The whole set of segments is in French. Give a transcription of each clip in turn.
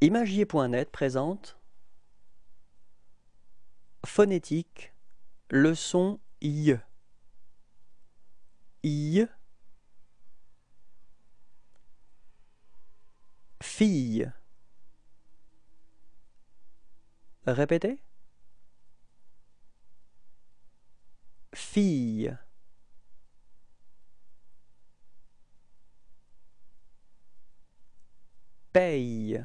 Imagier.net présente Phonétique Leçon son I I Fille Répétez Fille Paye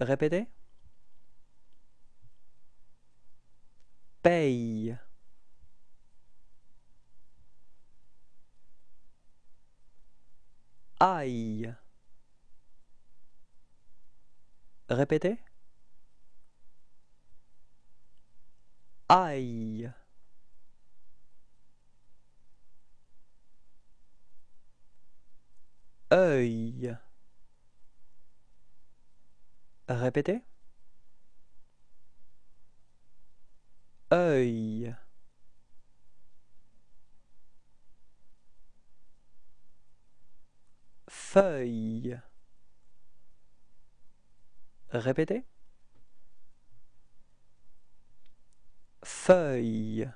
Répétez. Paye. Aïe. Répétez. Aïe. œil Répétez. œil feuille répétez feuille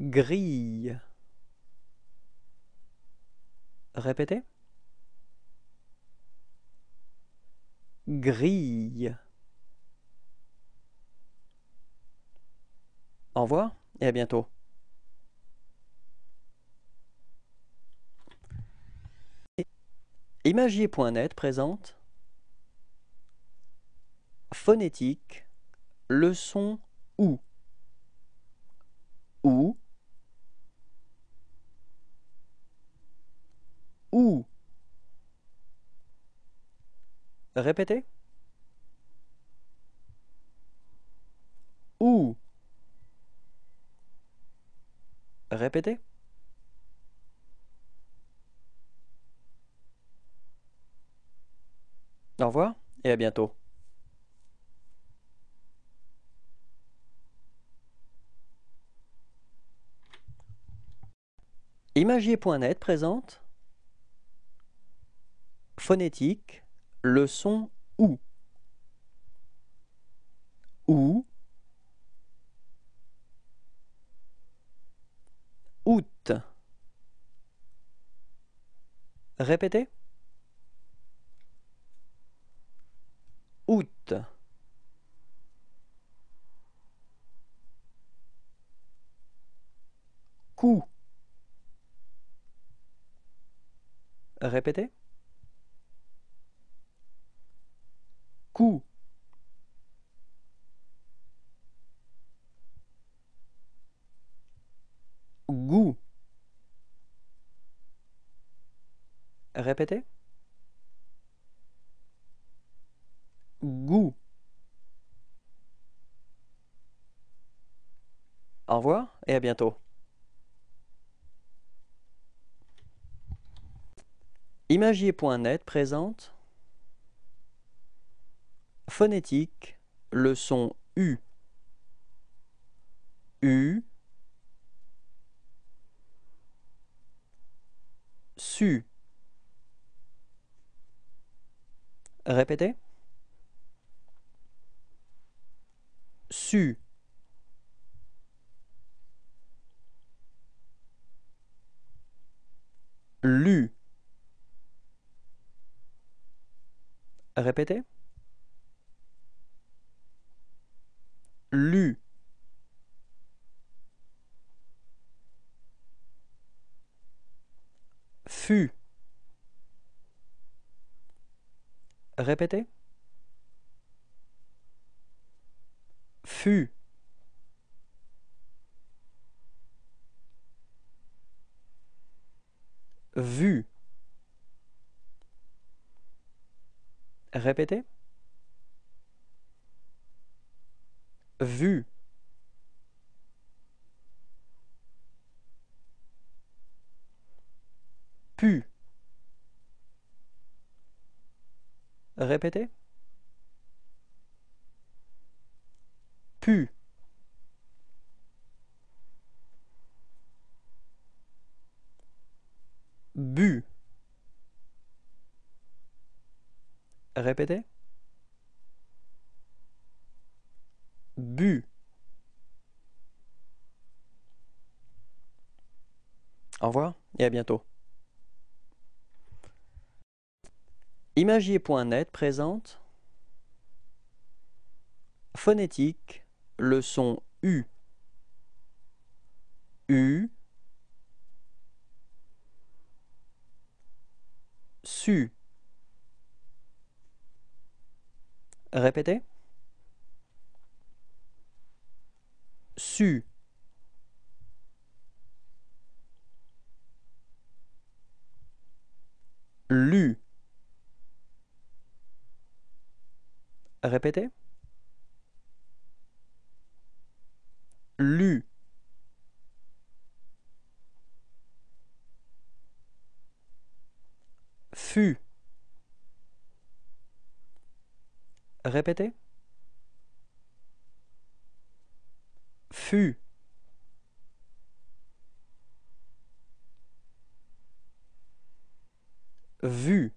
grille Répétez. Grille. Au revoir et à bientôt. Imagier.net présente Phonétique, leçon OU. OU OU Répétez. OU Répétez. Au revoir et à bientôt. Imagier.net présente phonétique, le son OU. OU. Août. Répétez. Août. Coup. Répétez. goût répétez goût Au revoir et à bientôt. Imagier.net présente phonétique, le son U, U, SU. Répétez. Su. Lu. Répétez. lu fut répétez fut vu répétez Vu, pu répétez pu bu répétez Au revoir et à bientôt. Imagier.net présente phonétique, le son U. U. Su. Répétez. su. Lu. Répétez. Lu. Fut. Répétez. fut vu.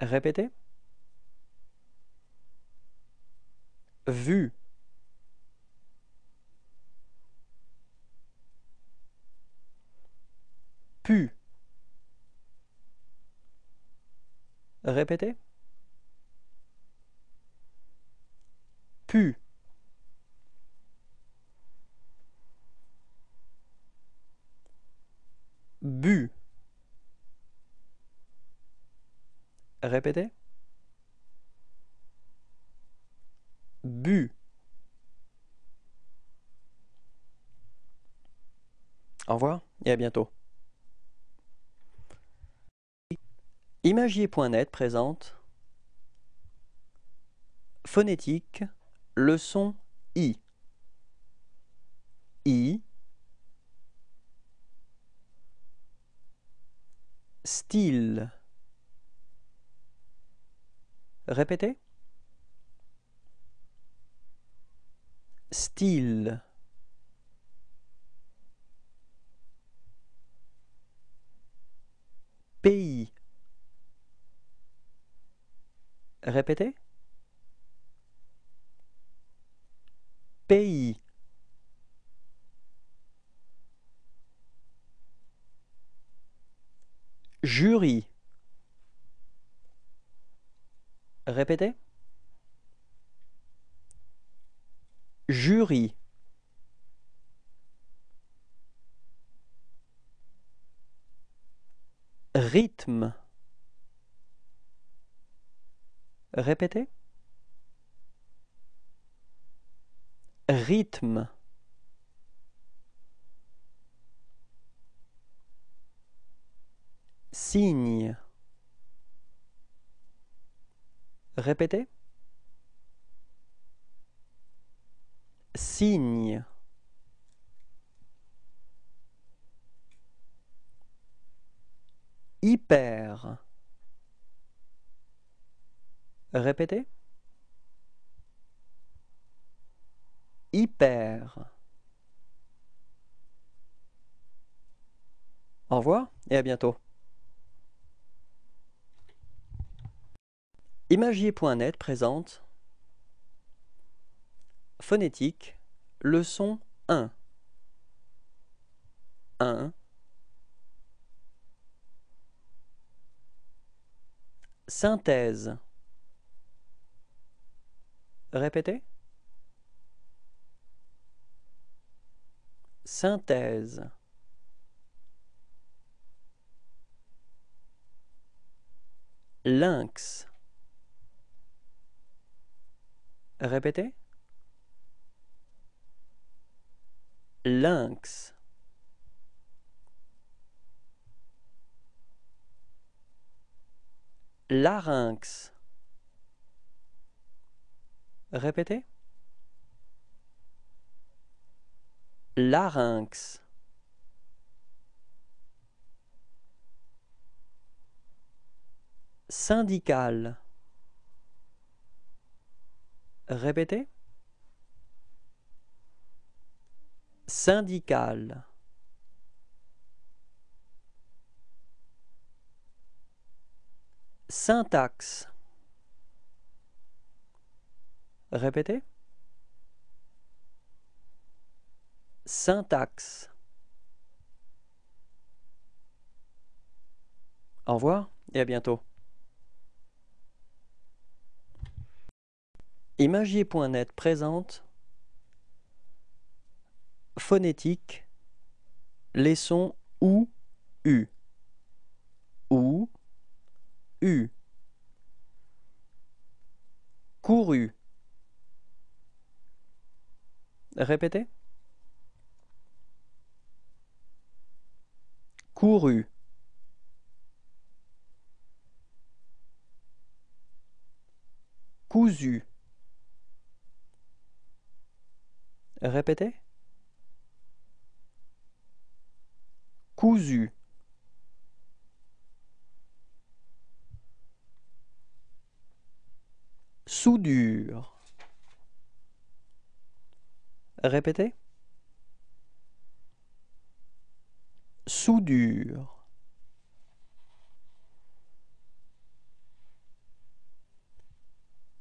Répétez. Vu. Pu. Répétez. pu. Bu. Répétez. Bu. Au revoir et à bientôt. Imagier.net présente Phonétique Leçon I. I. Style. Répétez. Style. Pays. Répétez. pays jury répétez jury rythme répétez rythme signe répétez signe hyper répétez hyper. Au revoir et à bientôt. Imagier.net présente Phonétique, leçon 1 1 Synthèse Répétez synthèse. Lynx. Répétez. Lynx. Larynx. Répétez. larynx syndical répétez syndical syntaxe répétez syntaxe. Au revoir et à bientôt. Imagier.net présente phonétique les sons OU, U, OU, U, couru. Répétez. couru cousu répétez cousu soudure répétez soudure.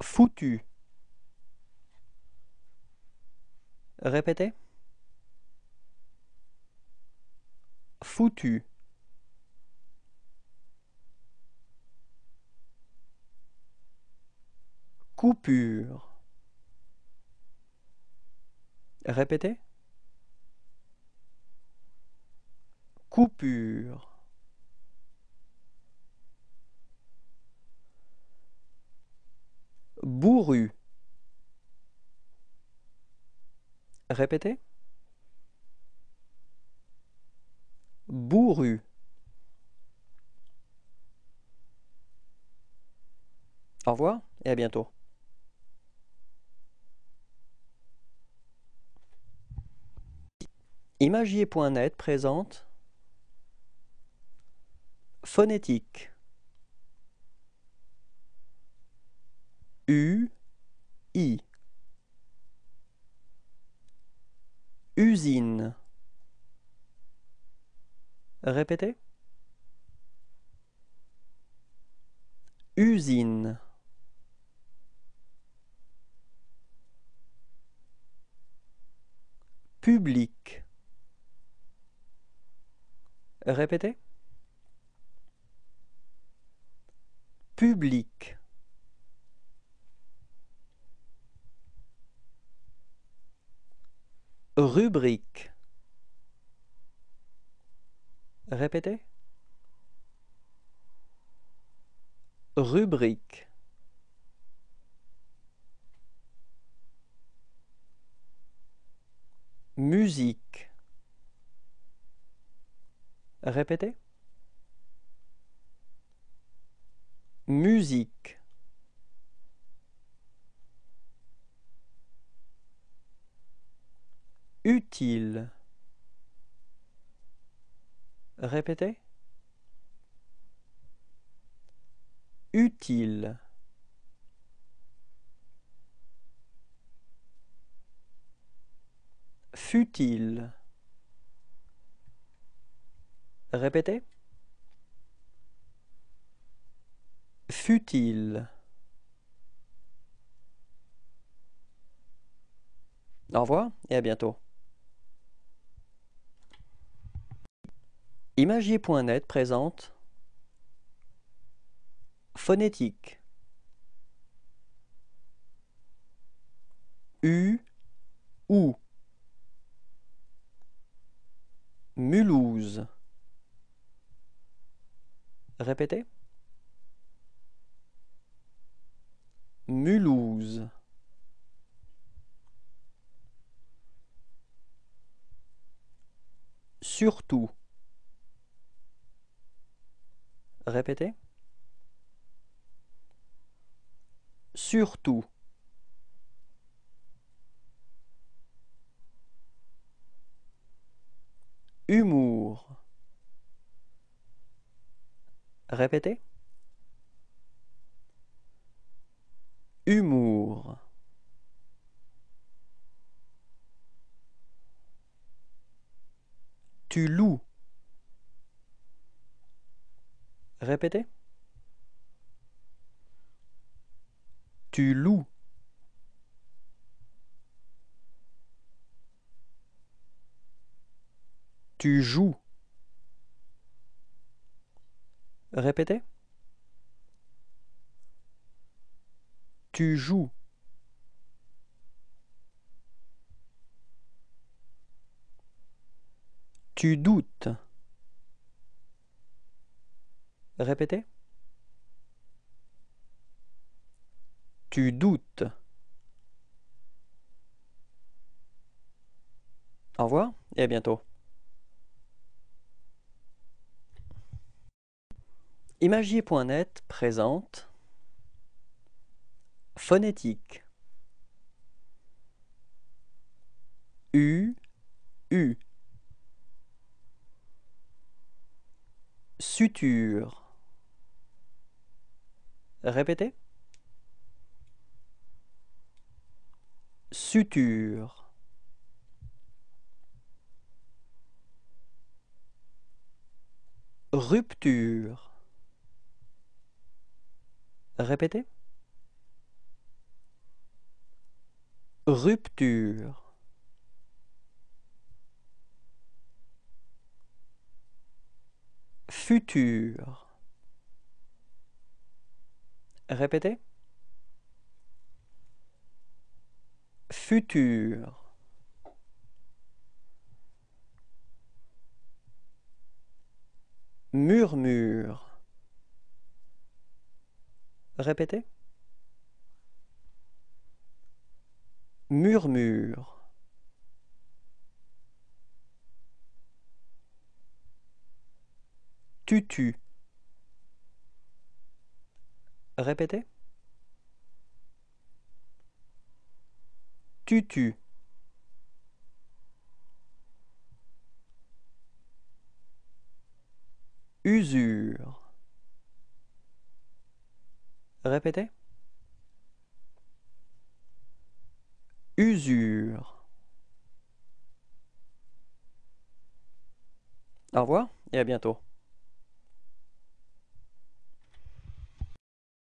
Foutu. Répétez. Foutu. Coupure. Répétez. Coupure. Bourru. Répétez. Bourru. Au revoir et à bientôt. Imagier.net présente phonétique. U, I. Usine. Répétez. Usine. Public. Répétez. public rubrique répétez rubrique musique répétez Musique Utile Répétez Utile Futile Répétez Futile. Au revoir et à bientôt. Imagier.net présente Phonétique U ou Mulhouse Répétez Surtout. Répétez. Surtout. Humour. Répétez. Humour. Tu loues. Répétez. Tu loues. Tu joues. Répétez. Tu joues. Tu doutes. Répétez. Tu doutes. Au revoir et à bientôt. Imagier.net présente Phonétique U U Suture. Répétez. Suture. Rupture. Répétez. Rupture. futur. Répétez. Futur. Murmure. Répétez. Murmure. Tutu. Répétez. Tutu. Usure. Répétez. Usure. Au revoir et à bientôt.